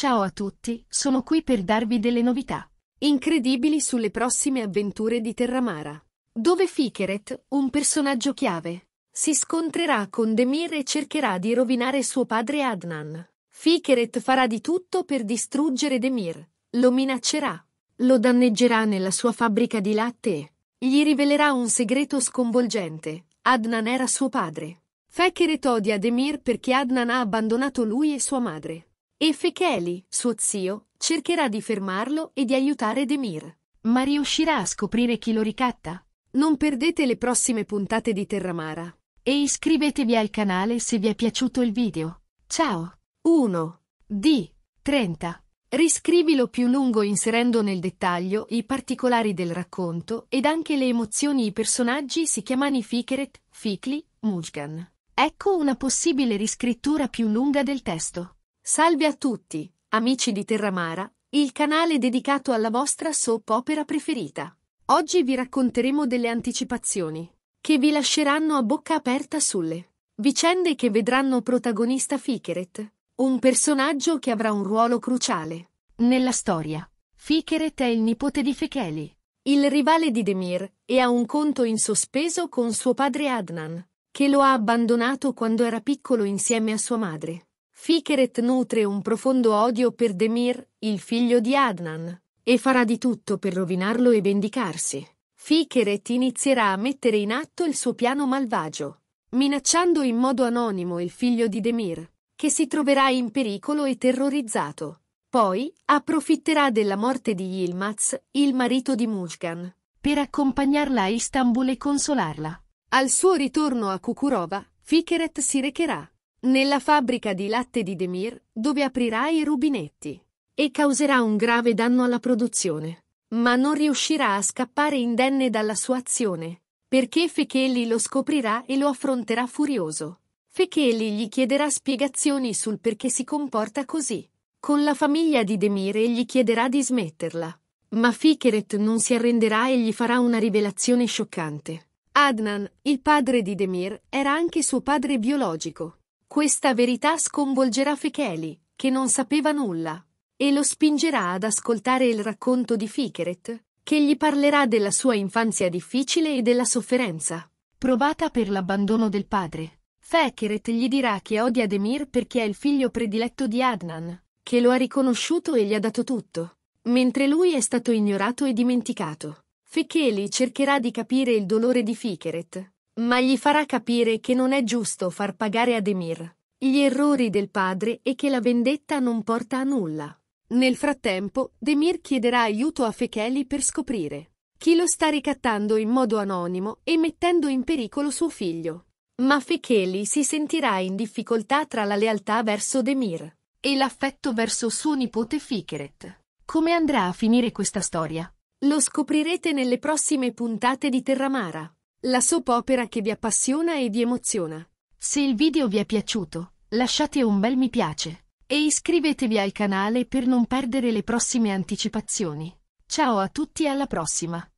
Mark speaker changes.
Speaker 1: Ciao a tutti, sono qui per darvi delle novità incredibili sulle prossime avventure di Terramara, dove Fikeret, un personaggio chiave, si scontrerà con Demir e cercherà di rovinare suo padre Adnan. Fikeret farà di tutto per distruggere Demir, lo minaccerà, lo danneggerà nella sua fabbrica di latte e gli rivelerà un segreto sconvolgente. Adnan era suo padre. Fekeret odia Demir perché Adnan ha abbandonato lui e sua madre. E Fecheli, suo zio, cercherà di fermarlo e di aiutare Demir. Ma riuscirà a scoprire chi lo ricatta? Non perdete le prossime puntate di Terramara. E iscrivetevi al canale se vi è piaciuto il video. Ciao! 1. D. 30. Riscrivilo più lungo inserendo nel dettaglio i particolari del racconto ed anche le emozioni i personaggi si chiamano Fikeret, Fikli, Mujgan. Ecco una possibile riscrittura più lunga del testo. Salve a tutti, amici di Terramara, il canale dedicato alla vostra soap opera preferita. Oggi vi racconteremo delle anticipazioni che vi lasceranno a bocca aperta sulle vicende che vedranno protagonista Fikeret, un personaggio che avrà un ruolo cruciale nella storia. Fikeret è il nipote di Fekeli, il rivale di Demir, e ha un conto in sospeso con suo padre Adnan, che lo ha abbandonato quando era piccolo insieme a sua madre. Fikeret nutre un profondo odio per Demir, il figlio di Adnan, e farà di tutto per rovinarlo e vendicarsi. Fikeret inizierà a mettere in atto il suo piano malvagio, minacciando in modo anonimo il figlio di Demir, che si troverà in pericolo e terrorizzato. Poi approfitterà della morte di Yilmaz, il marito di Mushgan, per accompagnarla a Istanbul e consolarla. Al suo ritorno a Kukurova, Fikeret si recherà nella fabbrica di latte di Demir, dove aprirà i rubinetti e causerà un grave danno alla produzione. Ma non riuscirà a scappare indenne dalla sua azione, perché Fecheli lo scoprirà e lo affronterà furioso. Fecheli gli chiederà spiegazioni sul perché si comporta così. Con la famiglia di Demir e gli chiederà di smetterla. Ma Fikeret non si arrenderà e gli farà una rivelazione scioccante. Adnan, il padre di Demir, era anche suo padre biologico. Questa verità sconvolgerà Fecheli, che non sapeva nulla, e lo spingerà ad ascoltare il racconto di Fikeret, che gli parlerà della sua infanzia difficile e della sofferenza, provata per l'abbandono del padre. Fekeret gli dirà che odia Demir perché è il figlio prediletto di Adnan, che lo ha riconosciuto e gli ha dato tutto, mentre lui è stato ignorato e dimenticato. Fekeli cercherà di capire il dolore di Fikeret, ma gli farà capire che non è giusto far pagare a Demir gli errori del padre e che la vendetta non porta a nulla. Nel frattempo, Demir chiederà aiuto a Fecheli per scoprire chi lo sta ricattando in modo anonimo e mettendo in pericolo suo figlio. Ma Fecheli si sentirà in difficoltà tra la lealtà verso Demir e l'affetto verso suo nipote Fikeret. Come andrà a finire questa storia? Lo scoprirete nelle prossime puntate di Terramara. La soap opera che vi appassiona e vi emoziona. Se il video vi è piaciuto, lasciate un bel mi piace e iscrivetevi al canale per non perdere le prossime anticipazioni. Ciao a tutti e alla prossima!